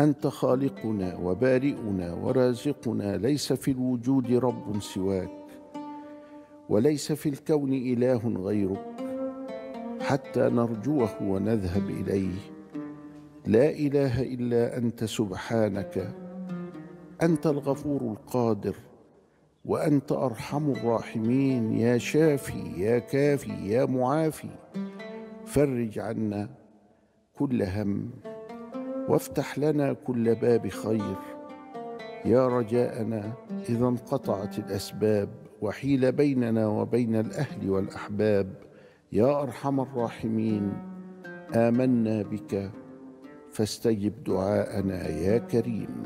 انت خالقنا وبارئنا ورازقنا ليس في الوجود رب سواك وليس في الكون اله غيرك حتى نرجوه ونذهب اليه لا اله الا انت سبحانك انت الغفور القادر وانت ارحم الراحمين يا شافي يا كافي يا معافي فرج عنا كل هم وافتح لنا كل باب خير يا رجاءنا اذا انقطعت الاسباب وحيل بيننا وبين الاهل والاحباب يا ارحم الراحمين امنا بك فاستجب دعاءنا يا كريم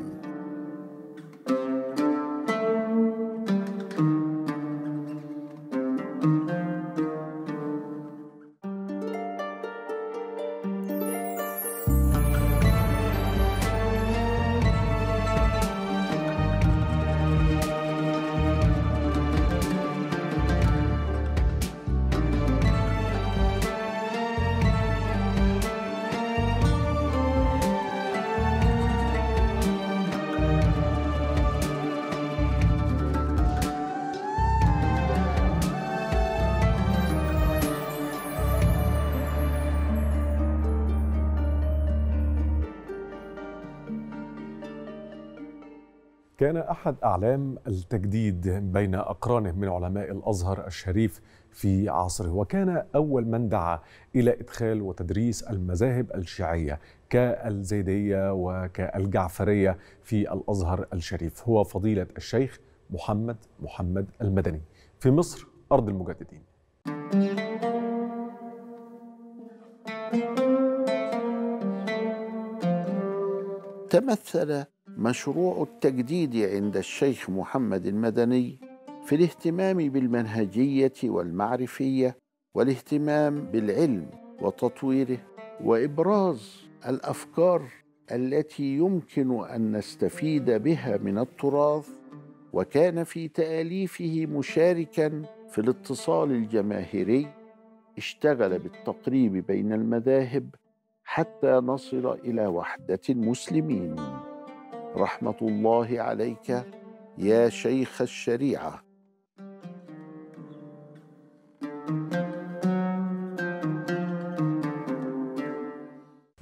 كان أحد أعلام التجديد بين أقرانه من علماء الأزهر الشريف في عصره وكان أول من دعا إلى إدخال وتدريس المذاهب الشيعية كالزيدية وكالجعفرية في الأزهر الشريف هو فضيلة الشيخ محمد محمد المدني في مصر أرض المجددين تمثل مشروع التجديد عند الشيخ محمد المدني في الاهتمام بالمنهجيه والمعرفيه والاهتمام بالعلم وتطويره وابراز الافكار التي يمكن ان نستفيد بها من التراث وكان في تاليفه مشاركا في الاتصال الجماهيري اشتغل بالتقريب بين المذاهب حتى نصل الى وحده المسلمين رحمه الله عليك يا شيخ الشريعه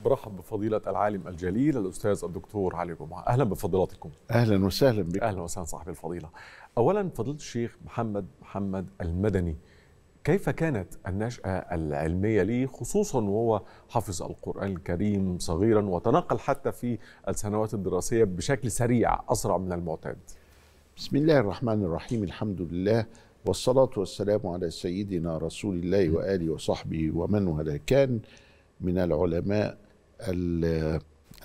برحب بفضيلة العالم الجليل الأستاذ الدكتور علي جمعة أهلا بفضيلاتكم أهلا وسهلا بك أهلا وسهلا صاحب الفضيلة أولا فضيلة الشيخ محمد محمد المدني كيف كانت النشأة العلمية لي خصوصا وهو حفظ القرآن الكريم صغيرا وتنقل حتى في السنوات الدراسية بشكل سريع أسرع من المعتاد بسم الله الرحمن الرحيم الحمد لله والصلاة والسلام على سيدنا رسول الله وآله وصحبه ومن والاه كان من العلماء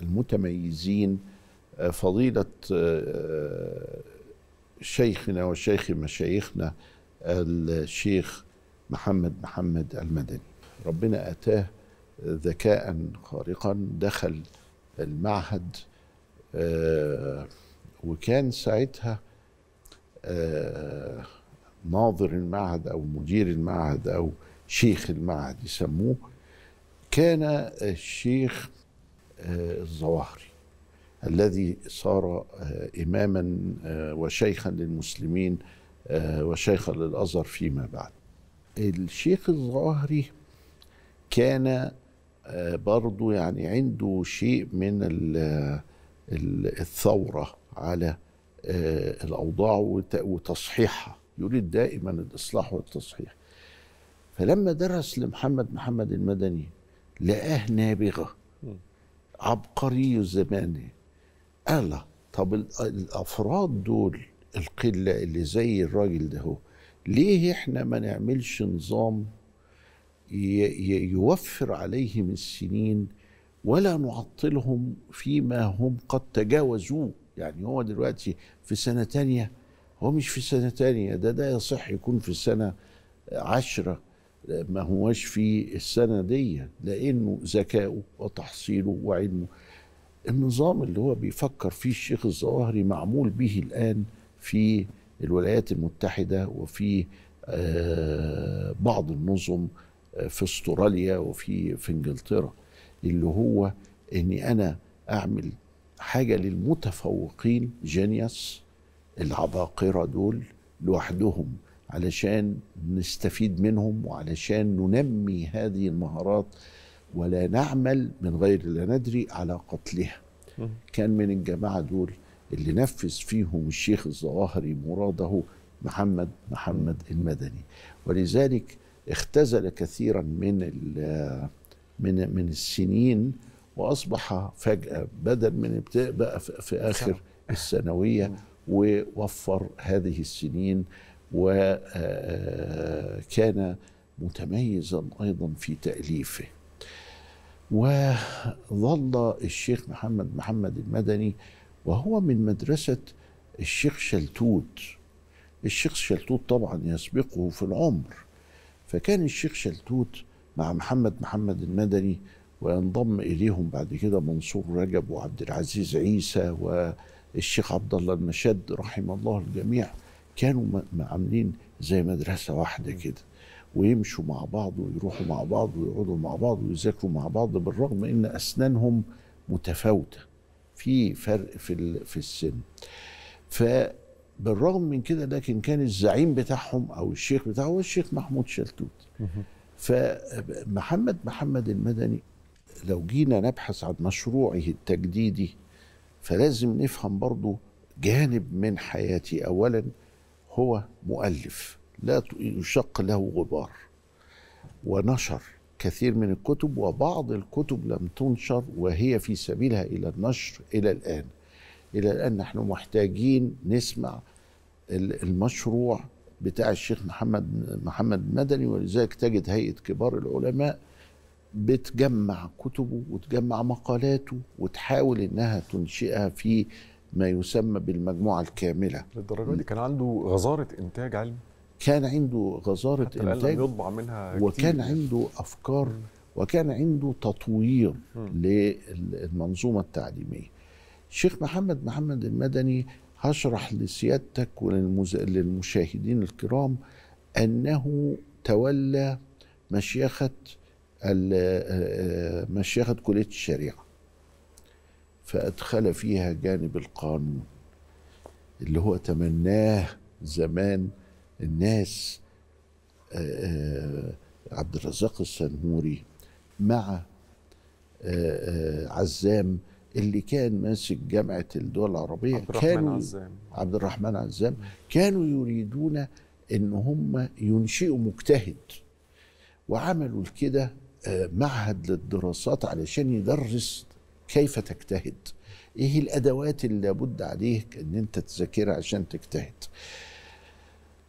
المتميزين فضيلة آه، شيخنا وشيخ مشايخنا الشيخ محمد محمد المدني ربنا اتاه ذكاء خارقا دخل المعهد آه، وكان ساعتها آه، ناظر المعهد او مدير المعهد او شيخ المعهد يسموه كان الشيخ آه، الظواهري الذي صار اماما وشيخا للمسلمين وشيخا للازهر فيما بعد الشيخ الظاهري كان آه، برضو يعني عنده شيء من الثورة على آه، الأوضاع وتصحيحها يريد دائما الإصلاح والتصحيح فلما درس لمحمد محمد المدني لقاه نابغة عبقري الزمان قال طب الأفراد دول القلة اللي زي الراجل ده هو ليه احنا ما نعملش نظام يوفر عليهم السنين ولا نعطلهم فيما هم قد تجاوزوه يعني هو دلوقتي في سنة تانية هو مش في سنة تانية ده ده يصح يكون في سنة عشرة ما هواش في السنة دي لأنه ذكاؤه وتحصيله وعلمه النظام اللي هو بيفكر فيه الشيخ الظواهري معمول به الآن في الولايات المتحدة وفي آه، بعض النظم آه، في استراليا وفي في انجلترا اللي هو اني انا اعمل حاجة للمتفوقين جينيوس العباقرة دول لوحدهم علشان نستفيد منهم وعلشان ننمي هذه المهارات ولا نعمل من غير لا ندري على قتلها كان من الجماعة دول اللي نفذ فيهم الشيخ الظواهري مراده محمد محمد المدني ولذلك اختزل كثيرا من من من السنين واصبح فجاه بدل من بقى في اخر الثانويه ووفر هذه السنين وكان آه، آه، متميزا ايضا في تاليفه وظل الشيخ محمد محمد المدني وهو من مدرسة الشيخ شلتوت الشيخ شلتوت طبعا يسبقه في العمر فكان الشيخ شلتوت مع محمد محمد المدني وينضم اليهم بعد كده منصور رجب وعبد العزيز عيسى والشيخ عبد الله المشد رحم الله الجميع كانوا عاملين زي مدرسه واحده كده ويمشوا مع بعض ويروحوا مع بعض ويقعدوا مع بعض ويذاكروا مع بعض بالرغم ان اسنانهم متفاوته في فرق في في السن فبالرغم من كده لكن كان الزعيم بتاعهم او الشيخ بتاعه هو الشيخ محمود شلتوت فمحمد محمد المدني لو جينا نبحث عن مشروعه التجديدي فلازم نفهم برضه جانب من حياته اولا هو مؤلف لا يشق له غبار ونشر كثير من الكتب وبعض الكتب لم تنشر وهي في سبيلها الى النشر الى الان الى الان نحن محتاجين نسمع المشروع بتاع الشيخ محمد محمد مدني ولذلك تجد هيئه كبار العلماء بتجمع كتبه وتجمع مقالاته وتحاول انها تنشئها في ما يسمى بالمجموعه الكامله للدرجه دي كان عنده غزاره انتاج علمي كان عنده غزاره انتاج يطبع منها وكان كتير. عنده افكار وكان عنده تطوير م. للمنظومه التعليميه الشيخ محمد محمد المدني هشرح لسيادتك وللمشاهدين الكرام انه تولى مشيخه مشيخه كليه الشريعه فادخل فيها جانب القانون اللي هو تمناه زمان الناس آه، آه، عبد الرزاق السنهوري مع آه، عزام اللي كان ماسك جامعة الدول العربية عبد الرحمن كانوا عزام عبد الرحمن عزام كانوا يريدون ان هم ينشئوا مجتهد وعملوا كده معهد للدراسات علشان يدرس كيف تجتهد ايه الادوات اللي لابد عليك ان انت تذاكرها عشان تجتهد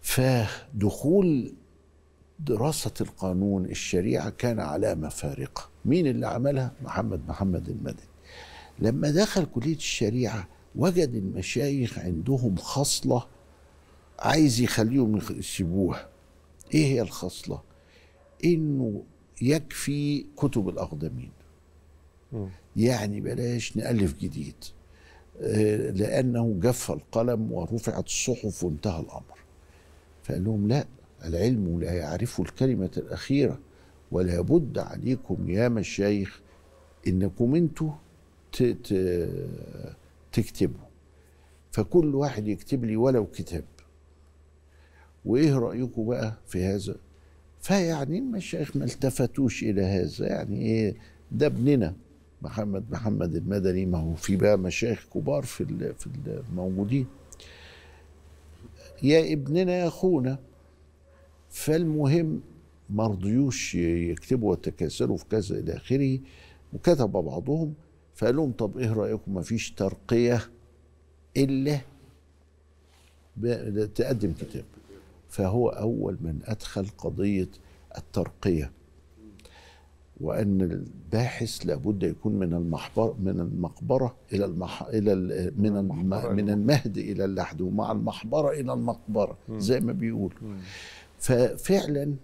فدخول دراسة القانون الشريعة كان علامة فارقة مين اللي عملها؟ محمد محمد المدني لما دخل كلية الشريعة وجد المشايخ عندهم خصلة عايز يخليهم يسيبوها ايه هي الخصلة؟ انه يكفي كتب الأقدمين يعني بلاش نألف جديد آه، لأنه جف القلم ورفعت الصحف وانتهى الأمر فقال لهم لا العلم لا يعرف الكلمة الأخيرة ولا بد عليكم يا مشايخ إنكم أنتوا تكتبوا فكل واحد يكتب لي ولو كتاب وإيه رأيكم بقى في هذا فيعني المشايخ ما التفتوش إلى هذا يعني إيه ده ابننا محمد محمد المدني ما هو في بقى مشايخ كبار في في الموجودين يا ابننا يا اخونا فالمهم ما رضيوش يكتبوا وتكاسلوا في كذا الى اخره وكتب بعضهم فقال لهم طب ايه رايكم ما فيش ترقيه الا تقدم كتاب فهو اول من ادخل قضيه الترقيه وان الباحث لابد يكون من المحبر من المقبره الى المح... الى ال... من الم... من المهد الى اللحد ومع المحبره الى المقبره زي ما بيقول ففعلا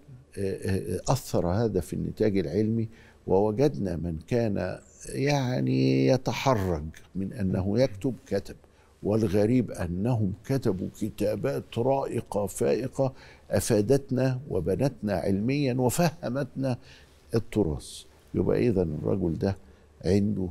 اثر هذا في النتاج العلمي ووجدنا من كان يعني يتحرج من انه يكتب كتب والغريب انهم كتبوا كتابات رائقه فائقه افادتنا وبنتنا علميا وفهمتنا التراث يبقى إذا الرجل ده عنده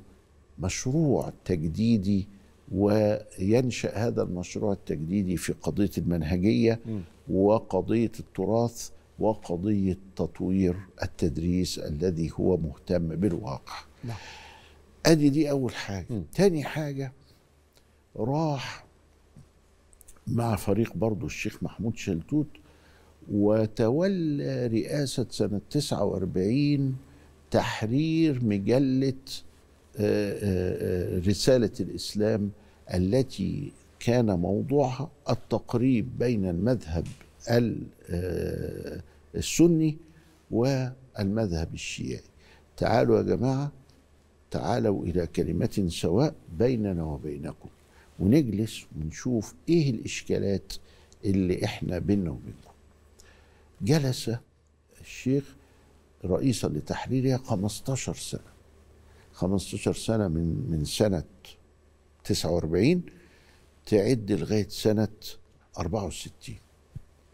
مشروع تجديدي وينشأ هذا المشروع التجديدي في قضية المنهجية وقضية التراث وقضية تطوير التدريس الذي هو مهتم بالواقع نعم. أدي دي أول حاجة م. تاني حاجة راح مع فريق برضو الشيخ محمود شلتوت وتولى رئاسة سنة 49 تحرير مجلة آه، آه، آه، رسالة الإسلام التي كان موضوعها التقريب بين المذهب السني والمذهب الشيعي تعالوا يا جماعة تعالوا إلى كلمة سواء بيننا وبينكم ونجلس ونشوف إيه الإشكالات اللي إحنا بينا وبينكم جلس الشيخ رئيسا لتحريرها 15 سنة 15 سنة من من سنة 49 تعد لغاية سنة 64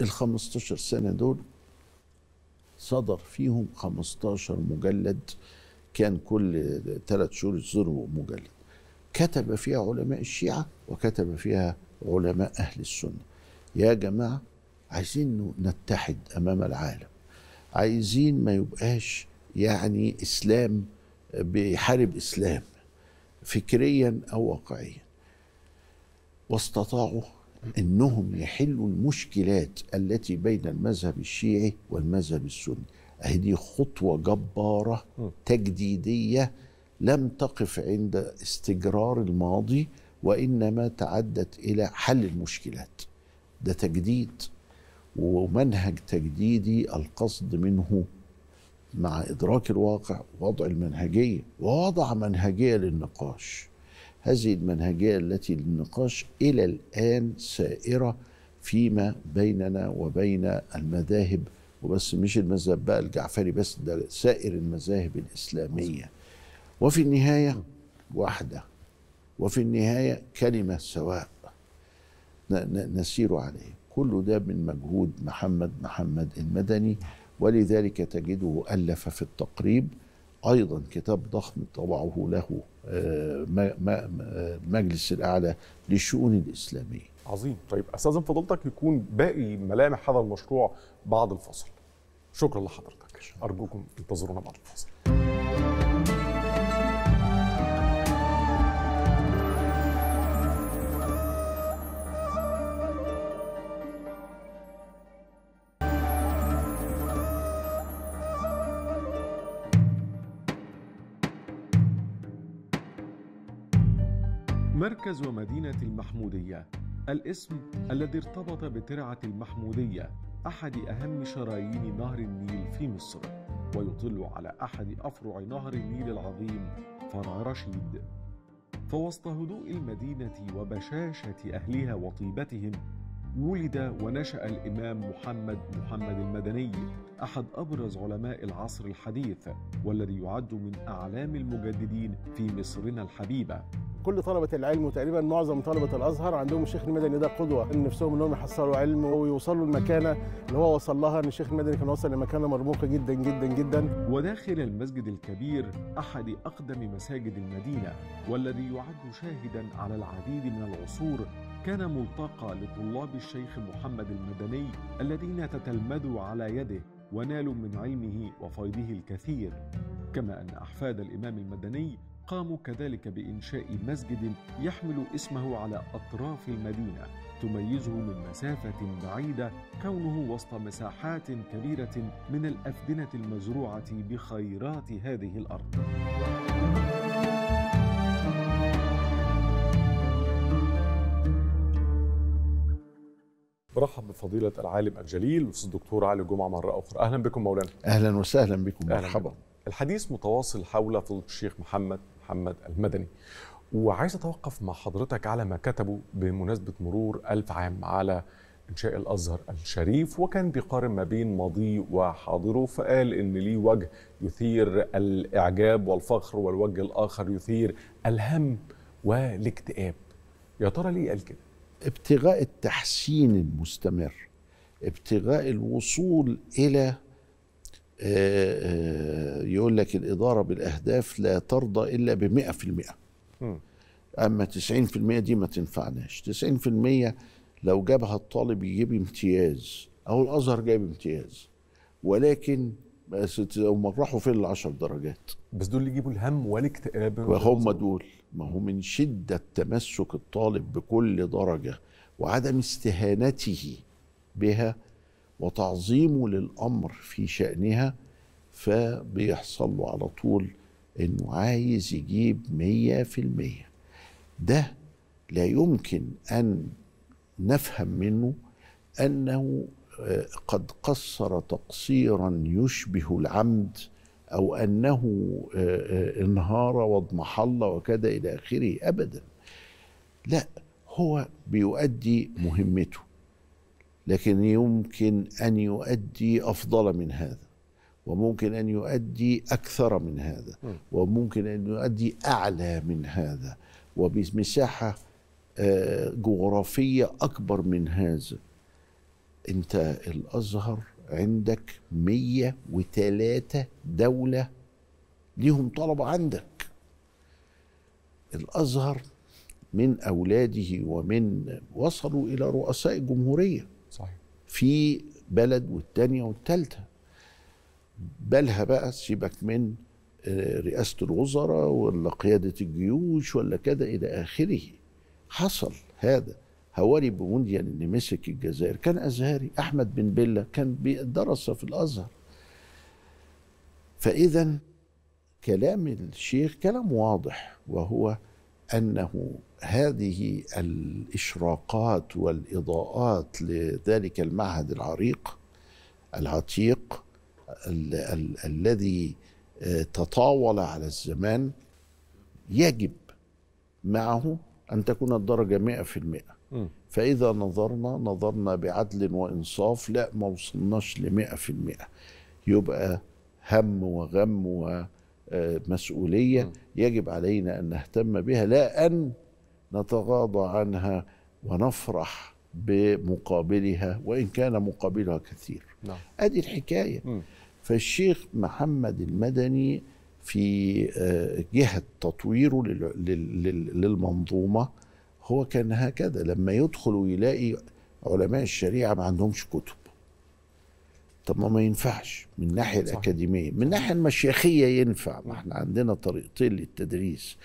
ال 15 سنة دول صدر فيهم 15 مجلد كان كل ثلاث شهور يصدروا مجلد كتب فيها علماء الشيعة وكتب فيها علماء أهل السنة يا جماعة عايزين نتحد امام العالم عايزين ما يبقاش يعني اسلام بيحارب اسلام فكريا او واقعيا واستطاعوا انهم يحلوا المشكلات التي بين المذهب الشيعي والمذهب السني هذه خطوه جباره تجديديه لم تقف عند استجرار الماضي وانما تعدت الى حل المشكلات ده تجديد ومنهج تجديدي القصد منه مع إدراك الواقع وضع المنهجية ووضع منهجية للنقاش هذه المنهجية التي للنقاش إلى الآن سائرة فيما بيننا وبين المذاهب وبس مش المذهب بقى الجعفري بس ده سائر المذاهب الإسلامية وفي النهاية واحدة وفي النهاية كلمة سواء نسير عليه كل ده من مجهود محمد محمد المدني ولذلك تجده ألف في التقريب أيضا كتاب ضخم طبعه له آه، مجلس الأعلى للشؤون الإسلامية عظيم طيب أستاذن فضلتك يكون باقي ملامح هذا المشروع بعد الفصل شكرا لحضرتك أرجوكم انتظرونا بعد الفصل مركز ومدينة المحمودية الاسم الذي ارتبط بترعة المحمودية أحد أهم شرايين نهر النيل في مصر ويطل على أحد أفرع نهر النيل العظيم فرع رشيد فوسط هدوء المدينة وبشاشة أهلها وطيبتهم ولد ونشأ الإمام محمد محمد المدني أحد أبرز علماء العصر الحديث والذي يعد من أعلام المجددين في مصرنا الحبيبة كل طلبه العلم وتقريبا معظم طلبه الازهر عندهم الشيخ المدني ده قدوه ان نفسهم انهم يحصلوا علم ويوصلوا المكانه اللي هو وصل لها ان الشيخ المدني كان وصل لمكانه مرموقه جدا جدا جدا وداخل المسجد الكبير احد اقدم مساجد المدينه والذي يعد شاهدا على العديد من العصور كان ملتقى لطلاب الشيخ محمد المدني الذين تتلمذوا على يده ونالوا من علمه وفيضه الكثير كما ان احفاد الامام المدني قاموا كذلك بإنشاء مسجد يحمل اسمه على أطراف المدينة تميزه من مسافة بعيدة كونه وسط مساحات كبيرة من الأفدنة المزروعة بخيرات هذه الأرض. رحب بفضيلة العالم الجليل الأستاذ الدكتور علي جمعة مرة أخرى أهلا بكم مولانا أهلا وسهلا بكم مرحبا الحديث متواصل حول فضيلة الشيخ محمد محمد المدني وعايز أتوقف مع حضرتك على ما كتبه بمناسبة مرور ألف عام على إنشاء الأزهر الشريف وكان بيقارن ما بين ماضيه وحاضره فقال إن ليه وجه يثير الإعجاب والفخر والوجه الآخر يثير الهم والاكتئاب يا ترى ليه قال كده؟ ابتغاء التحسين المستمر ابتغاء الوصول إلى آه، آه، يقول لك الإدارة بالأهداف لا ترضى إلا بمئة في المئة أما تسعين في المئة دي ما تنفعناش تسعين في المئة لو جابها الطالب يجيب امتياز أو الأزهر جاب امتياز ولكن بس هم راحوا فين العشر درجات بس دول اللي يجيبوا الهم والاكتئاب آه، وهم دول ما هو من شدة تمسك الطالب بكل درجة وعدم استهانته بها وتعظيمه للامر في شانها فبيحصل له على طول انه عايز يجيب مية في المية ده لا يمكن ان نفهم منه انه آه، قد قصر تقصيرا يشبه العمد او انه آه، آه، انهار واضمحل وكذا الى اخره ابدا لا هو بيؤدي مهمته لكن يمكن ان يؤدي افضل من هذا وممكن ان يؤدي اكثر من هذا وممكن ان يؤدي اعلى من هذا وبمساحه آه، جغرافيه اكبر من هذا انت الازهر عندك 103 دوله ليهم طلبه عندك الازهر من اولاده ومن وصلوا الى رؤساء الجمهوريه في بلد والتانية والتالتة بالها بقى سيبك من آه، رئاسة الوزراء ولا قيادة الجيوش ولا كده إلى آخره حصل هذا هواري بومونديان اللي مسك الجزائر كان أزهري أحمد بن بلة كان درس في الأزهر فإذا كلام الشيخ كلام واضح وهو أنه هذه الاشراقات والاضاءات لذلك المعهد العريق العتيق ال- ال- الذي آه، تطاول على الزمان يجب معه أن تكون الدرجة 100% فإذا نظرنا نظرنا بعدل وإنصاف لا ما وصلناش لمئة في المئة يبقى هم وغم ومسؤولية آه، يجب علينا أن نهتم بها لا أن نتغاضى عنها ونفرح بمقابلها وان كان مقابلها كثير نعم. ادي الحكايه م. فالشيخ محمد المدني في آه، جهه تطويره للمنظومه هو كان هكذا لما يدخل ويلاقي علماء الشريعه ما عندهمش كتب طب ما ما ينفعش من الناحيه الاكاديميه من الناحيه المشيخيه ينفع ما احنا عندنا طريقتين للتدريس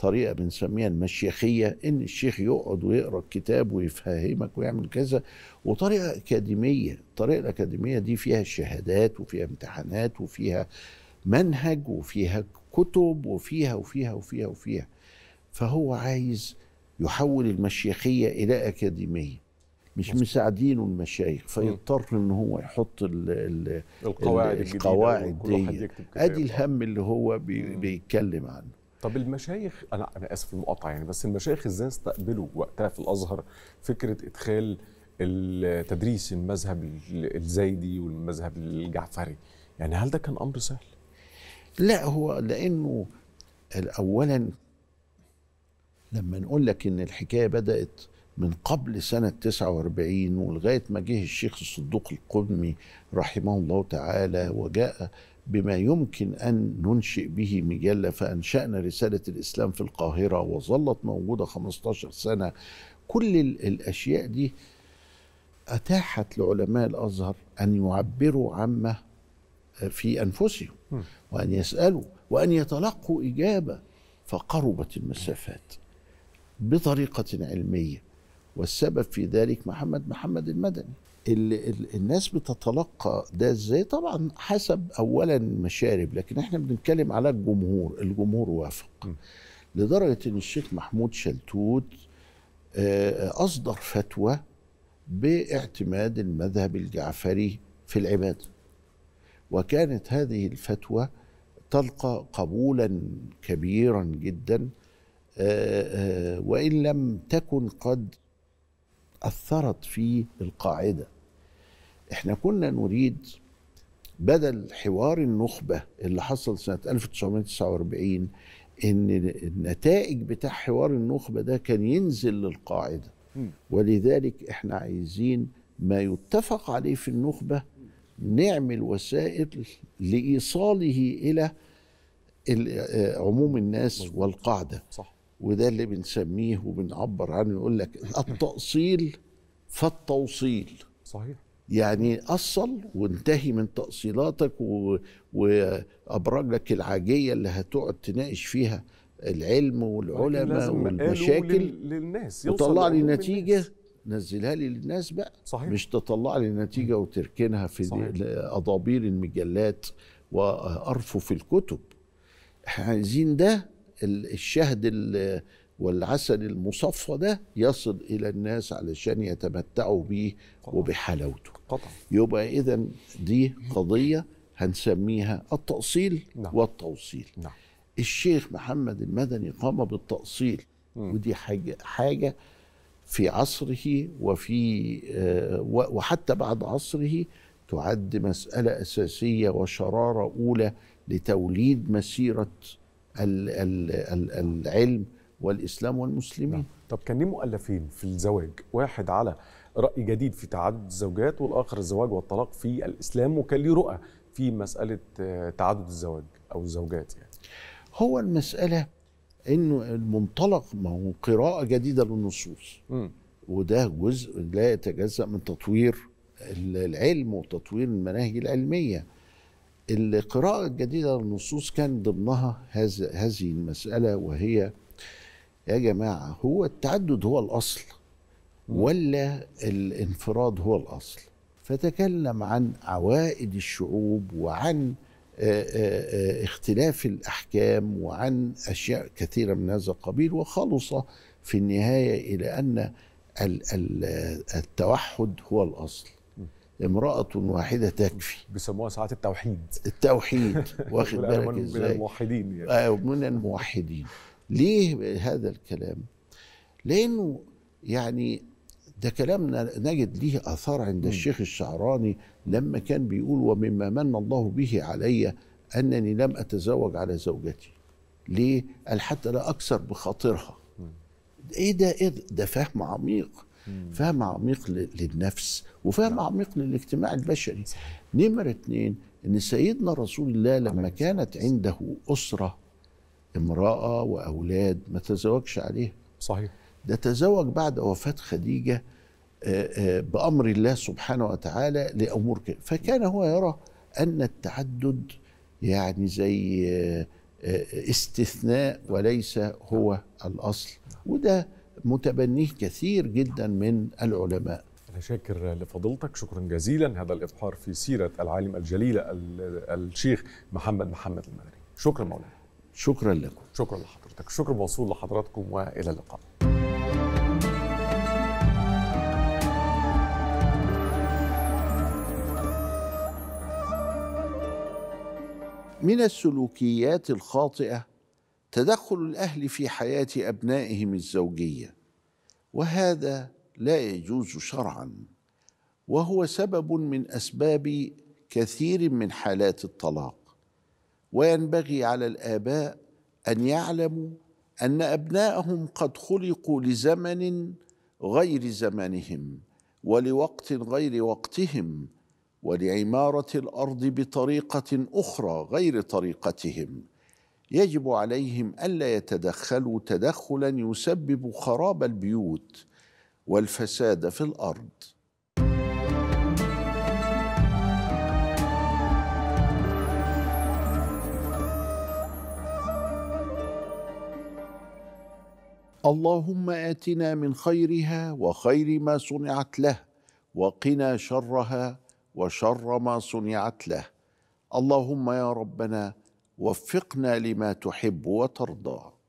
طريقه بنسميها المشيخيه ان الشيخ يقعد ويقرا الكتاب ويفهمك ويعمل كذا وطريقه اكاديميه الطريقه الاكاديميه دي فيها شهادات وفيها امتحانات وفيها منهج وفيها كتب وفيها وفيها وفيها وفيها فهو عايز يحول المشيخيه الى اكاديميه مش مساعدينه المشايخ فيضطر ان هو يحط الـ الـ القواعد القواعد دي ادي الهم اللي هو بيتكلم عنه طب المشايخ انا انا اسف المقاطعه يعني بس المشايخ ازاي استقبلوا وقتها في الازهر فكره ادخال تدريس المذهب الزيدي والمذهب الجعفري يعني هل ده كان امر سهل لا هو لانه اولا لما نقول لك ان الحكايه بدات من قبل سنة 49 ولغاية ما جه الشيخ الصدوق القدمي رحمه الله تعالى وجاء بما يمكن أن ننشئ به مجلة فأنشأنا رسالة الإسلام في القاهرة وظلت موجودة 15 سنة كل الأشياء دي أتاحت لعلماء الأزهر أن يعبروا عما آه، في أنفسهم وأن يسألوا وأن يتلقوا إجابة فقربت المسافات بطريقة علمية والسبب في ذلك محمد محمد المدني اللي الناس بتتلقى ده ازاي طبعا حسب اولا المشارب لكن احنا بنتكلم على الجمهور الجمهور وافق لدرجه ان الشيخ محمود شلتوت آه، آه، اصدر فتوى باعتماد المذهب الجعفري في العباده وكانت هذه الفتوى تلقى قبولا كبيرا جدا آه، وان لم تكن قد اثرت في القاعده احنا كنا نريد بدل حوار النخبه اللي حصل سنه 1949 ان النتائج بتاع حوار النخبه ده كان ينزل للقاعده ولذلك احنا عايزين ما يتفق عليه في النخبه نعمل وسائل لايصاله الى آه، عموم الناس والقاعده صح. وده اللي بنسميه وبنعبر عنه يقول لك التأصيل فالتوصيل صحيح يعني أصل وانتهي من تأصيلاتك و... العاجية اللي هتقعد تناقش فيها العلم والعلماء والمشاكل للناس وطلع لي نتيجة نزلها لي للناس بقى صحيح. مش تطلع لي نتيجة وتركنها في أضابير المجلات وأرفف الكتب احنا عايزين ده الشهد والعسل المصفى ده يصل الى الناس علشان يتمتعوا بيه وبحلاوته يبقى اذا دي قضيه هنسميها التأصيل نعم. والتوصيل نعم. الشيخ محمد المدني قام بالتأصيل ودي حاجة, حاجة في عصره وفي آه وحتى بعد عصره تعد مسألة أساسية وشرارة أولى لتوليد مسيرة العلم والاسلام والمسلمين نعم. طب كان ليه مؤلفين في الزواج واحد على راي جديد في تعدد الزوجات والاخر الزواج والطلاق في الاسلام وكان ليه رؤى في مساله آه، تعدد الزواج او الزوجات يعني هو المساله انه المنطلق ما هو قراءه جديده للنصوص وده جزء لا يتجزا من تطوير العلم وتطوير المناهج العلميه القراءة الجديدة للنصوص كان ضمنها هذا هذه المسألة وهي يا جماعة هو التعدد هو الأصل ولا الانفراد هو الأصل فتكلم عن عوائد الشعوب وعن اختلاف الأحكام وعن أشياء كثيرة من هذا القبيل وخلص في النهاية إلى أن التوحد هو الأصل امرأة واحدة تكفي بيسموها ساعات التوحيد التوحيد واخد بالك من ازاي؟ الموحدين يعني آه من الموحدين ليه هذا الكلام؟ لأنه يعني ده كلام نجد ليه اثار عند م. الشيخ الشعراني لما كان بيقول ومما من الله به علي انني لم اتزوج على زوجتي ليه قال حتى لا اكثر بخاطرها م. ايه ده ايه ده, ده فهم عميق فهم عميق للنفس وفهم نعم. عميق للاجتماع البشري نمرة اتنين ان سيدنا رسول الله لما كانت عنده أسرة امرأة وأولاد ما تزوجش عليها صحيح ده تزوج بعد وفاة خديجة آه، آه، بأمر الله سبحانه وتعالى لأمور كده فكان هو يرى أن التعدد يعني زي آه، استثناء وليس هو نعم. الأصل وده متبنيه كثير جدا من العلماء أنا شاكر لفضيلتك شكرا جزيلا هذا الإبحار في سيرة العالم الجليلة الشيخ محمد محمد المغري شكرا مولانا شكرا لكم شكرا لحضرتك شكرا موصول لحضراتكم وإلى اللقاء من السلوكيات الخاطئه تدخل الاهل في حياه ابنائهم الزوجيه وهذا لا يجوز شرعا وهو سبب من اسباب كثير من حالات الطلاق وينبغي على الاباء ان يعلموا ان ابناءهم قد خلقوا لزمن غير زمنهم ولوقت غير وقتهم ولعماره الارض بطريقه اخرى غير طريقتهم يجب عليهم الا يتدخلوا تدخلا يسبب خراب البيوت والفساد في الارض اللهم اتنا من خيرها وخير ما صنعت له وقنا شرها وشر ما صنعت له اللهم يا ربنا وفقنا لما تحب وترضى